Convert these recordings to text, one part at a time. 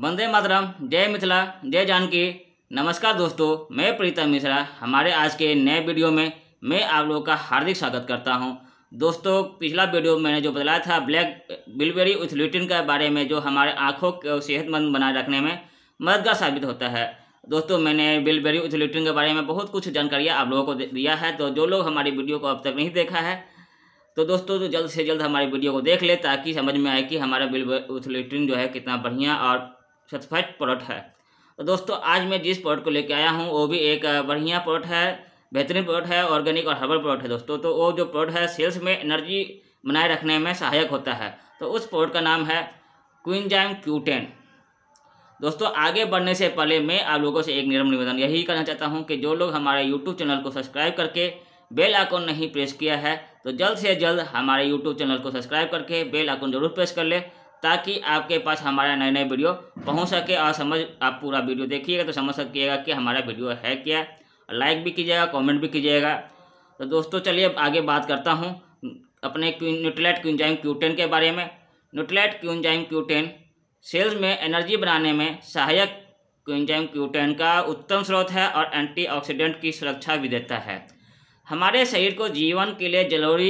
वंदे मातरम जय मिथिला जय जानकी नमस्कार दोस्तों मैं प्रीतम मिश्रा हमारे आज के नए वीडियो में मैं आप लोगों का हार्दिक स्वागत करता हूं दोस्तों पिछला वीडियो मैंने जो बताया था ब्लैक बिलबेरी उथ के बारे में जो हमारे आँखों को सेहतमंद बनाए रखने में मददगार साबित होता है दोस्तों मैंने बिलबेरी उथ के बारे में बहुत कुछ जानकारियाँ आप लोगों को दिया है तो जो लोग हमारी वीडियो को अब तक नहीं देखा है तो दोस्तों तो जल्द से जल्द हमारी वीडियो को देख ले ताकि समझ में आए कि हमारा बिल उथलेटिन जो है कितना बढ़िया और सर्टिफाइड प्रोडक्ट है तो दोस्तों आज मैं जिस प्रोडक्ट को लेकर आया हूँ वो भी एक बढ़िया प्रोडक्ट है बेहतरीन प्रोडक्ट है ऑर्गेनिक और हर्बल प्रोडक्ट है दोस्तों तो वो जो प्रोडक्ट है सेल्स में एनर्जी बनाए रखने में सहायक होता है तो उस प्रोडक्ट का नाम है क्विंजाइम क्यूटेन दोस्तों आगे बढ़ने से पहले मैं आप लोगों से एक निर्म निवेदन यही करना चाहता हूँ कि जो लोग हमारे यूट्यूब चैनल को सब्सक्राइब करके बेल आइकॉन नहीं प्रेस किया है तो जल्द से जल्द हमारे यूट्यूब चैनल को सब्सक्राइब करके बेल आइकॉन जरूर प्रेस कर ले ताकि आपके पास हमारा नए नए वीडियो पहुंच सके और समझ आप पूरा वीडियो देखिएगा तो समझ सकिएगा कि हमारा वीडियो है क्या लाइक भी कीजिएगा कमेंट भी कीजिएगा तो दोस्तों चलिए अब आगे बात करता हूँ अपने न्यूटलाइट क्यूनजाइम क्यूटेन के बारे में न्यूटलाइट क्यूनजाइम क्यूटेन सेल्स में एनर्जी बनाने में सहायक क्यूनजाइम क्यूटेन का उत्तम स्रोत है और एंटी की सुरक्षा भी देता है हमारे शरीर को जीवन के लिए जरूरी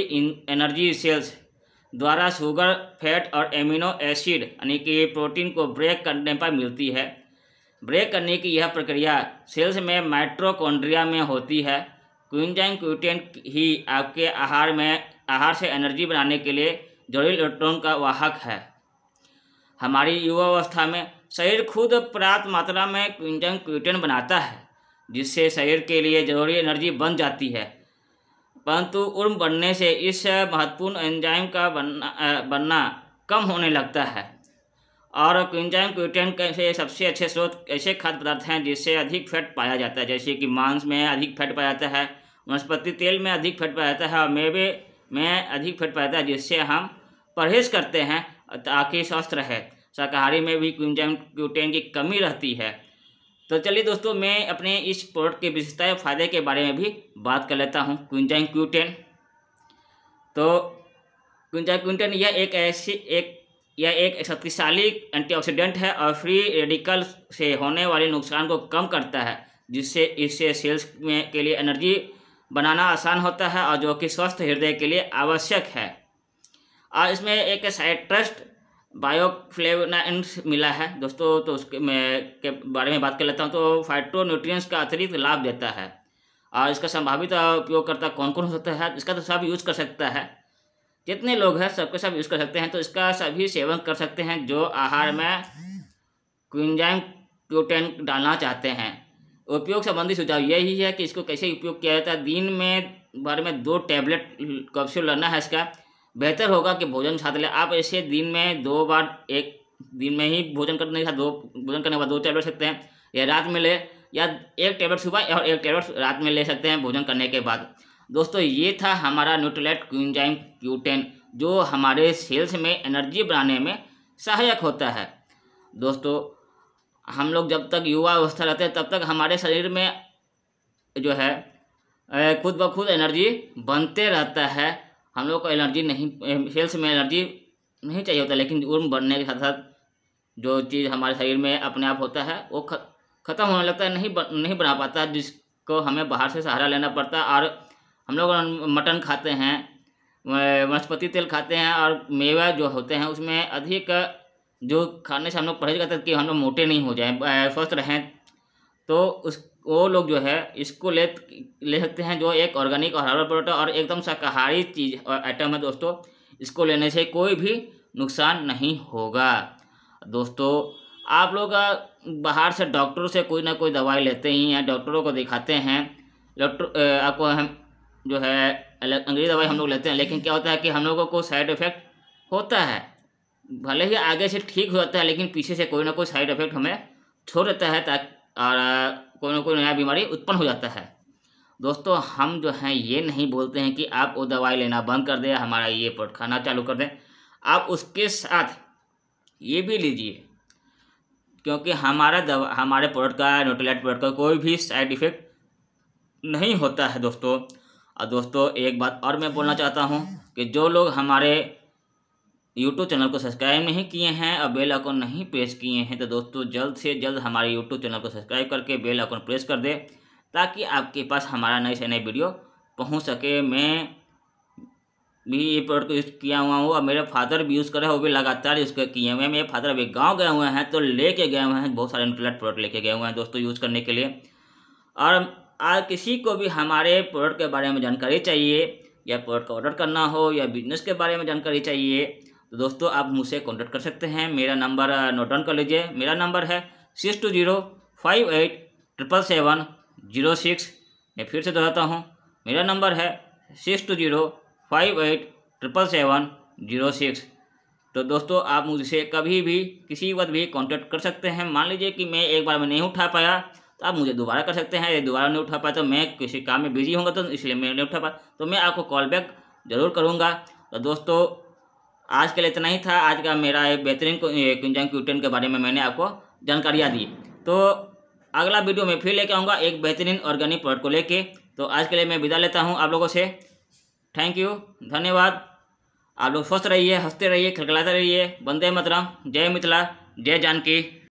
एनर्जी सेल्स द्वारा शुगर फैट और एमिनो एसिड यानी कि प्रोटीन को ब्रेक करने पर मिलती है ब्रेक करने की यह प्रक्रिया सेल्स में माइट्रोकोन्ड्रिया में होती है क्विंजाइन क्यूटेन ही आपके आहार में आहार से एनर्जी बनाने के लिए जरूरी इलेक्ट्रॉन का वाहक है हमारी युवावस्था में शरीर खुद पर्याप्त मात्रा में क्विंजाइन क्यूटेन बनाता है जिससे शरीर के लिए जरूरी एनर्जी बन जाती है परंतु उर्म बढ़ने से इस महत्वपूर्ण एंजाइम का बनना बनना कम होने लगता है और क्विंजाइम क्यूटेन से सबसे अच्छे स्रोत ऐसे खाद्य पदार्थ हैं जिससे अधिक फैट पाया जाता है जैसे कि मांस में अधिक फैट पाया जाता है वनस्पति तेल में अधिक फैट पाया जाता है और मेवे में अधिक फैट पाया जाता है जिससे हम परहेज करते हैं ताकि स्वस्थ रहे शाकाहारी में भी क्विंजाइम क्यूटेन की कमी रहती है तो चलिए दोस्तों मैं अपने इस प्रोडक्ट के विशेषता फायदे के बारे में भी बात कर लेता हूँ क्यू टेन तो क्यू टेन यह एक ऐसी एक यह एक शक्तिशाली एंटीऑक्सीडेंट है और फ्री रेडिकल से होने वाले नुकसान को कम करता है जिससे इससे सेल्स में के लिए एनर्जी बनाना आसान होता है और जो कि स्वस्थ हृदय के लिए आवश्यक है और इसमें एक साइट्रस्ट बायोफ्लेवनाइंस मिला है दोस्तों तो उसके में के बारे में बात कर लेता हूँ तो फाइटो का अतिरिक्त लाभ देता है और इसका संभावित उपयोगकर्ता कौन कौन हो सकता है इसका तो सब यूज़ कर सकता है जितने लोग हैं सबके सब यूज़ कर सकते हैं तो इसका सभी सेवन कर सकते हैं जो आहार में क्विंजाइम क्यूटेन डालना चाहते हैं उपयोग संबंधी सुझाव यही है कि इसको कैसे उपयोग किया जाता है दिन में बारे में दो टैबलेट कप्सूल लेना है इसका बेहतर होगा कि भोजन साथ ले आप ऐसे दिन में दो बार एक दिन में ही भोजन करने के साथ दो भोजन करने के बाद दो टैबलेट सकते हैं या रात में ले या एक टेबलेट सुबह और एक टेबलेट रात में ले सकते हैं भोजन करने के बाद दोस्तों ये था हमारा न्यूट्रलेट क्विंजाइम क्यूटेन जो हमारे सेल्स में एनर्जी बनाने में सहायक होता है दोस्तों हम लोग जब तक युवा अवस्था रहते हैं तब तक हमारे शरीर में जो है खुद ब खुद एनर्जी बनते रहता है हम लोग को एलर्जी नहीं सेल्स में एलर्जी नहीं चाहिए होता लेकिन उर्म बढ़ने के साथ साथ जो चीज़ हमारे शरीर में अपने आप होता है वो ख़त्म होने लगता है नहीं बन, नहीं बना पाता जिसको हमें बाहर से सहारा लेना पड़ता है और हम लोग मटन खाते हैं वनस्पति तेल खाते हैं और मेवा जो होते हैं उसमें अधिक जो खाने से हम लोग परहेज करते हैं कि हम लोग मोटे नहीं हो जाए स्वस्थ रहें तो उस वो लोग जो है इसको ले ले सकते हैं जो एक ऑर्गेनिक और हर्बल प्रोडक्ट और एकदम शाकाहारी चीज और आइटम है दोस्तों इसको लेने से कोई भी नुकसान नहीं होगा दोस्तों आप लोग बाहर से डॉक्टरों से कोई ना कोई दवाई लेते ही हैं डॉक्टरों को दिखाते हैं डॉक्टर आपको हम जो है अंग्रेजी दवाई हम लोग लेते हैं लेकिन क्या होता है कि हम लोगों को साइड इफ़ेक्ट होता है भले ही आगे से ठीक हो जाता है लेकिन पीछे से कोई ना कोई साइड इफ़ेक्ट हमें छोड़ देता है ताकि और कोई ना कोई नया बीमारी उत्पन्न हो जाता है दोस्तों हम जो हैं ये नहीं बोलते हैं कि आप वो दवाई लेना बंद कर दें हमारा ये पोट खाना चालू कर दें आप उसके साथ ये भी लीजिए क्योंकि हमारा दवा हमारे प्रोडक्ट का न्यूट्रीलाइट प्रोडक्ट का कोई भी साइड इफ़ेक्ट नहीं होता है दोस्तों और दोस्तों एक बात और मैं बोलना चाहता हूँ कि जो लोग हमारे यूट्यूब चैनल को सब्सक्राइब नहीं किए हैं और बेल आइकन नहीं प्रेस किए हैं तो दोस्तों जल्द से जल्द हमारे यूट्यूब चैनल को सब्सक्राइब करके बेल आइकन प्रेस कर दें ताकि आपके पास हमारा नए से नए वीडियो पहुंच सके मैं भी ये प्रोडक्ट यूज़ किया हुआ हूँ और मेरे फादर भी यूज़ करे वो भी लगातार यूज़ किए हुए हैं मेरे फादर अभी गाँव गए हुए हैं तो लेके गए हुए हैं बहुत सारे इंटरनेट प्रोडक्ट लेके गए हुए हैं दोस्तों यूज़ करने के लिए और आज किसी को भी हमारे प्रोडक्ट के बारे में जानकारी चाहिए या प्रोडक्ट का ऑर्डर करना हो या बिजनेस के बारे में जानकारी चाहिए तो दोस्तों आप मुझसे कॉन्टैक्ट कर सकते हैं मेरा नंबर नोट डाउन कर लीजिए मेरा नंबर है six two zero five eight triple seven zero six मैं फिर से दोहराता हूँ मेरा नंबर है six two zero five eight triple seven zero six तो दोस्तों आप मुझसे कभी भी किसी वक्त भी कॉन्टेक्ट कर सकते हैं मान लीजिए कि मैं एक बार में नहीं उठा पाया तो आप मुझे दोबारा कर सकते हैं यदि दोबारा नहीं उठा पाया तो मैं किसी काम में बिजी होंगे तो इसलिए मैं नहीं उठा पाया तो मैं आपको कॉल बैक ज़रूर करूँगा तो दोस्तों आज के लिए इतना ही था आज का मेरा बेहतरीन कुंजन क्यूटन के बारे में मैंने आपको जानकारियाँ दी तो अगला वीडियो में फिर लेके आऊँगा एक बेहतरीन ऑर्गेनिक प्रोडक्ट को लेके तो आज के लिए मैं विदा लेता हूँ आप लोगों से थैंक यू धन्यवाद आप लोग स्वस्थ रहिए हंसते रहिए खिलखिलाते रहिए बंदे मतरम जय मिथिला जय जानकी